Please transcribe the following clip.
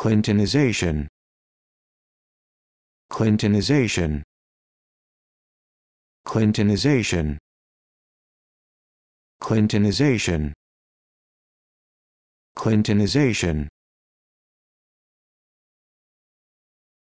Clintonization Clintonization Clintonization Clintonization Clintonization